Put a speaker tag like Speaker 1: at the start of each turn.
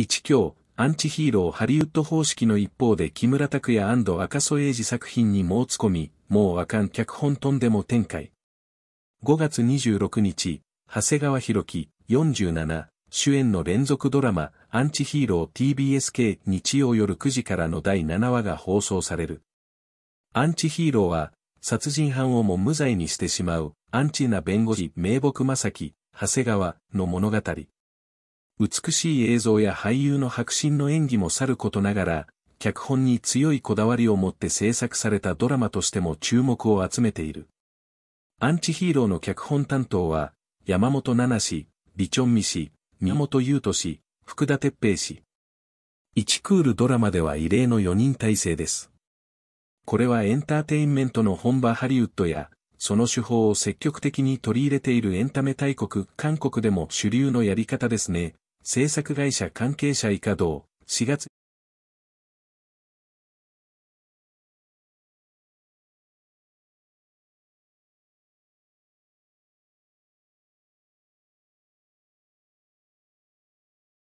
Speaker 1: 一強、アンチヒーローハリウッド方式の一方で木村拓也赤楚衛二作品に猛突込み、もうあかん脚本とんでも展開。5月26日、長谷川博樹、47、主演の連続ドラマ、アンチヒーロー TBSK 日曜夜9時からの第7話が放送される。アンチヒーローは、殺人犯をも無罪にしてしまう、アンチな弁護士名木正樹、長谷川の物語。美しい映像や俳優の迫真の演技もさることながら、脚本に強いこだわりを持って制作されたドラマとしても注目を集めている。アンチヒーローの脚本担当は、山本七氏、李チョンミ氏、宮本優斗氏、福田哲平氏。1クールドラマでは異例の4人体制です。これはエンターテインメントの本場ハリウッドや、その手法を積極的に取り入れているエンタメ大国、韓国でも主流のやり方ですね。制作会社関
Speaker 2: 係者以下同、4月